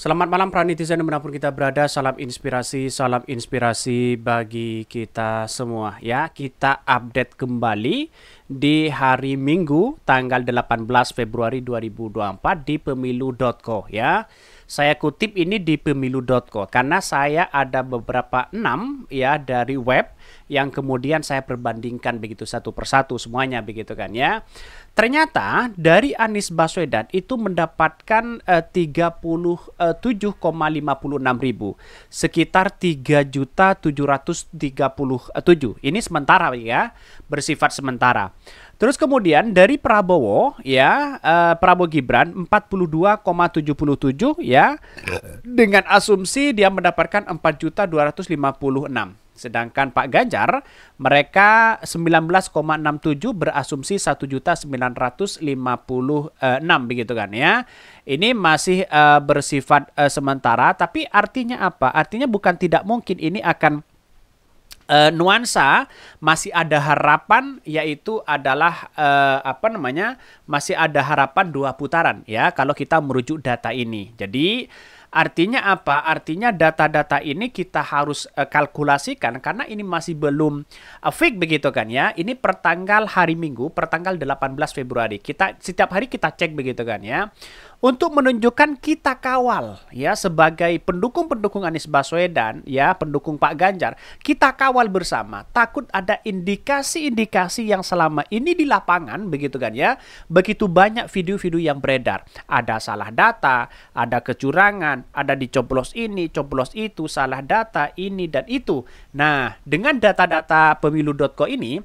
Selamat malam para netizen dimanapun kita berada. Salam inspirasi, salam inspirasi bagi kita semua ya. Kita update kembali di hari Minggu tanggal 18 Februari 2024 di pemilu.co ya. Saya kutip ini di pemilu.co karena saya ada beberapa enam ya dari web yang kemudian saya perbandingkan begitu satu persatu semuanya begitu kan ya. Ternyata dari Anies Baswedan itu mendapatkan eh, 37,56 ribu, sekitar 3.737. Ini sementara ya, bersifat sementara. Terus kemudian dari Prabowo ya eh, Prabowo Gibran 42,77 ya dia dengan asumsi dia mendapatkan 4.256. Sedangkan Pak Ganjar mereka 19,67 berasumsi 1.956 begitu kan ya. Ini masih uh, bersifat uh, sementara tapi artinya apa? Artinya bukan tidak mungkin ini akan uh, nuansa masih ada harapan yaitu adalah uh, apa namanya masih ada harapan dua putaran ya kalau kita merujuk data ini. Jadi Artinya apa? Artinya data-data ini kita harus uh, kalkulasikan karena ini masih belum uh, eh, fix begitu kan ya. Ini pertanggal hari Minggu, pertanggal 18 Februari. Kita setiap hari kita cek begitu kan ya. Untuk menunjukkan kita kawal ya sebagai pendukung-pendukung Anies Baswedan ya, pendukung Pak Ganjar, kita kawal bersama. Takut ada indikasi-indikasi yang selama ini di lapangan begitu kan ya. Begitu banyak video-video yang beredar, ada salah data, ada kecurangan ada dicoblos ini, coblos itu, salah data ini dan itu. Nah, dengan data-data pemilu.co ini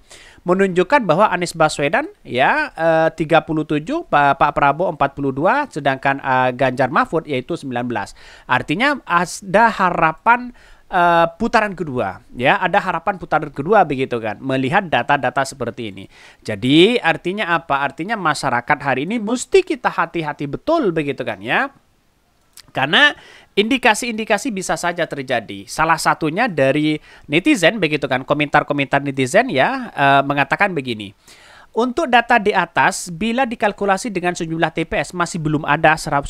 menunjukkan bahwa Anies Baswedan ya eh, 37, Pak Prabowo 42, sedangkan eh, Ganjar Mahfud yaitu 19. Artinya ada harapan eh, putaran kedua ya ada harapan putaran kedua begitu kan melihat data-data seperti ini jadi artinya apa artinya masyarakat hari ini mesti kita hati-hati betul begitu kan ya karena indikasi-indikasi bisa saja terjadi. Salah satunya dari netizen begitu kan, komentar-komentar netizen ya uh, mengatakan begini. Untuk data di atas, bila dikalkulasi dengan sejumlah TPS masih belum ada 110%.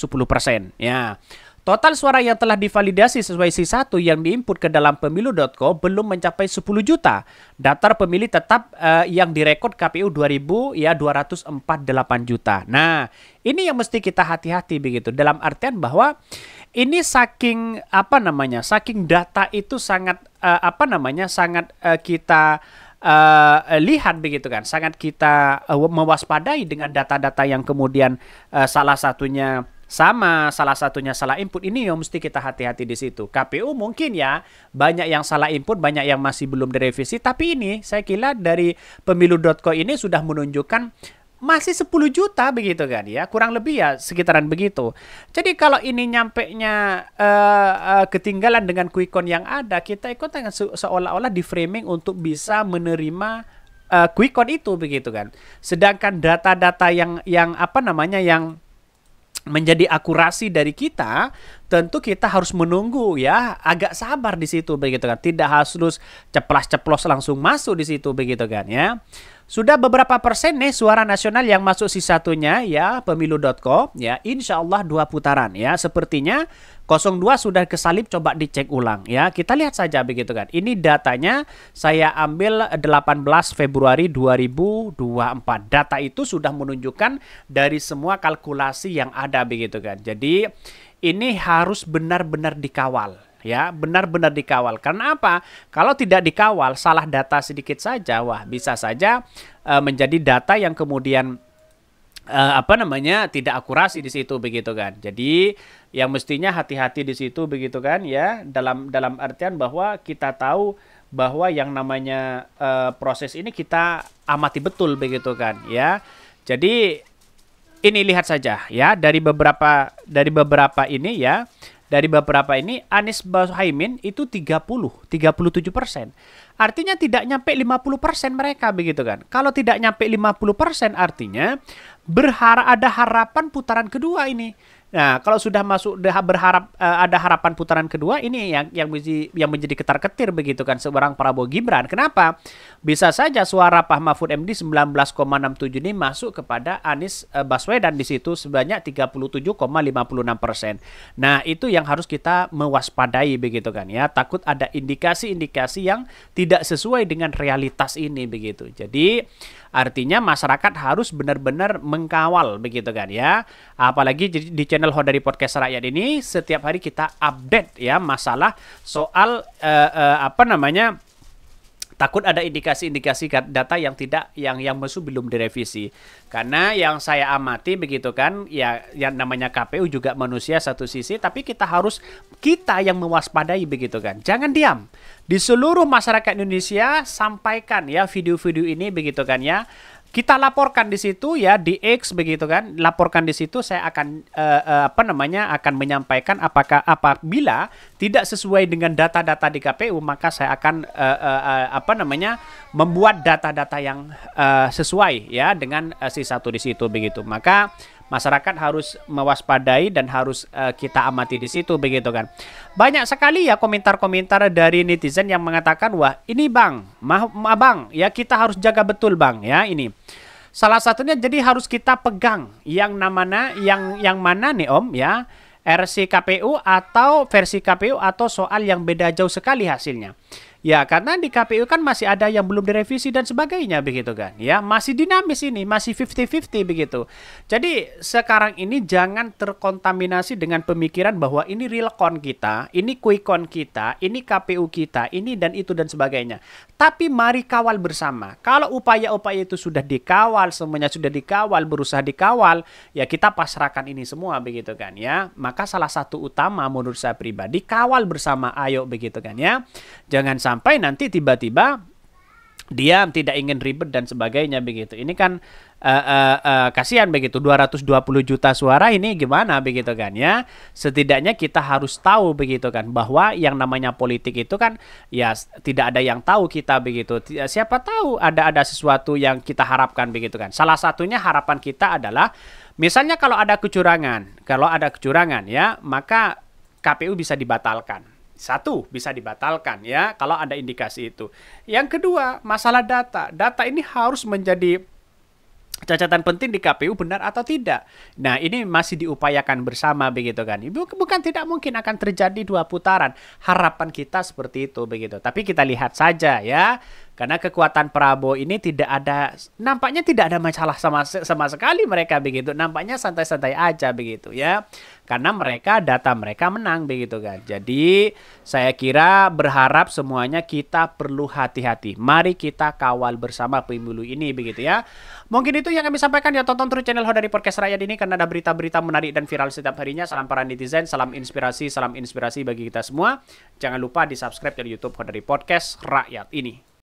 Ya. Total suara yang telah divalidasi sesuai C1 yang diinput ke dalam pemilu.co belum mencapai 10 juta. Daftar pemilih tetap uh, yang direkod KPU 2000 ya 248 juta. Nah, ini yang mesti kita hati-hati begitu dalam artian bahwa ini saking apa namanya? saking data itu sangat uh, apa namanya? sangat uh, kita uh, lihat begitu kan sangat kita uh, mewaspadai dengan data-data yang kemudian uh, salah satunya sama salah satunya salah input ini yang mesti kita hati-hati di situ. KPU mungkin ya banyak yang salah input, banyak yang masih belum direvisi, tapi ini saya kira dari pemilu.co ini sudah menunjukkan masih 10 juta begitu kan ya kurang lebih ya sekitaran begitu jadi kalau ini nyampe nya uh, eh, uh, eh, ketinggalan dengan quick yang ada kita ikut dengan se seolah-olah di framing untuk bisa menerima uh, quick itu begitu kan sedangkan data-data yang yang apa namanya yang menjadi akurasi dari kita, tentu kita harus menunggu ya, agak sabar di situ begitu kan. Tidak harus ceplas-ceplos langsung masuk di situ begitu kan ya. Sudah beberapa persen nih suara nasional yang masuk si satunya ya pemilu.co ya insya Allah dua putaran ya sepertinya 02 sudah kesalip coba dicek ulang ya kita lihat saja begitu kan ini datanya saya ambil 18 Februari 2024 data itu sudah menunjukkan dari semua kalkulasi yang ada begitu kan jadi ini harus benar-benar dikawal ya benar-benar dikawal karena apa kalau tidak dikawal salah data sedikit saja wah bisa saja uh, menjadi data yang kemudian uh, apa namanya tidak akurasi di situ begitu kan jadi yang mestinya hati-hati di situ begitu kan ya dalam dalam artian bahwa kita tahu bahwa yang namanya uh, proses ini kita amati betul begitu kan ya jadi ini lihat saja ya dari beberapa dari beberapa ini ya dari beberapa ini Anies Baswedan itu 30, 37 persen. Artinya tidak nyampe 50 persen mereka begitu kan. Kalau tidak nyampe 50 persen artinya berharap ada harapan putaran kedua ini Nah, kalau sudah masuk berharap uh, ada harapan putaran kedua ini yang yang menjadi yang menjadi ketar-ketir begitu kan seorang Prabowo Gibran. Kenapa? Bisa saja suara Pak Mahfud MD 19,67 ini masuk kepada Anies eh, Baswedan di situ sebanyak 37,56 persen. Nah, itu yang harus kita mewaspadai begitu kan ya. Takut ada indikasi-indikasi yang tidak sesuai dengan realitas ini begitu. Jadi Artinya masyarakat harus benar-benar mengkawal begitu kan ya. Apalagi di channel di Podcast Rakyat ini setiap hari kita update ya masalah soal uh, uh, apa namanya takut ada indikasi-indikasi data yang tidak yang yang mesu belum direvisi. Karena yang saya amati begitu kan, ya yang namanya KPU juga manusia satu sisi, tapi kita harus kita yang mewaspadai begitu kan. Jangan diam. Di seluruh masyarakat Indonesia sampaikan ya video-video ini begitu kan ya kita laporkan di situ ya di X begitu kan laporkan di situ saya akan uh, uh, apa namanya akan menyampaikan apakah apabila tidak sesuai dengan data-data di KPU maka saya akan uh, uh, uh, apa namanya membuat data-data yang uh, sesuai ya dengan uh, si satu di situ begitu maka masyarakat harus mewaspadai dan harus uh, kita amati di situ begitu kan. Banyak sekali ya komentar-komentar dari netizen yang mengatakan wah ini Bang, ma, ma Bang ya kita harus jaga betul Bang ya ini. Salah satunya jadi harus kita pegang yang namanya yang yang mana nih Om ya. RC KPU atau versi KPU atau soal yang beda jauh sekali hasilnya. Ya, karena di KPU kan masih ada yang belum direvisi dan sebagainya begitu kan. Ya, masih dinamis ini, masih 50-50 begitu. Jadi sekarang ini jangan terkontaminasi dengan pemikiran bahwa ini real realcon kita, ini quick con kita, ini KPU kita, ini dan itu dan sebagainya. Tapi mari kawal bersama. Kalau upaya-upaya itu sudah dikawal, semuanya sudah dikawal, berusaha dikawal, ya kita pasrahkan ini semua begitu kan ya. Maka salah satu utama menurut saya pribadi kawal bersama ayo begitu kan ya. Jangan sampai sampai nanti tiba-tiba dia tidak ingin ribet dan sebagainya begitu ini kan uh, uh, uh, kasihan begitu 220 juta suara ini gimana begitu kan ya setidaknya kita harus tahu begitu kan bahwa yang namanya politik itu kan ya tidak ada yang tahu kita begitu siapa tahu ada ada sesuatu yang kita harapkan begitu kan salah satunya harapan kita adalah misalnya kalau ada kecurangan kalau ada kecurangan ya maka KPU bisa dibatalkan satu, bisa dibatalkan ya kalau ada indikasi itu. Yang kedua, masalah data. Data ini harus menjadi cacatan penting di KPU benar atau tidak. Nah, ini masih diupayakan bersama begitu kan. Bukan tidak mungkin akan terjadi dua putaran. Harapan kita seperti itu begitu. Tapi kita lihat saja ya. Karena kekuatan Prabowo ini tidak ada nampaknya tidak ada masalah sama sama sekali mereka begitu. Nampaknya santai-santai aja begitu ya. Karena mereka data mereka menang begitu kan. Jadi saya kira berharap semuanya kita perlu hati-hati. Mari kita kawal bersama pemilu ini begitu ya. Mungkin itu yang kami sampaikan ya tonton terus channel dari Podcast Rakyat ini karena ada berita-berita menarik dan viral setiap harinya. Salam para netizen, salam inspirasi, salam inspirasi bagi kita semua. Jangan lupa di subscribe dari YouTube dari Podcast Rakyat ini.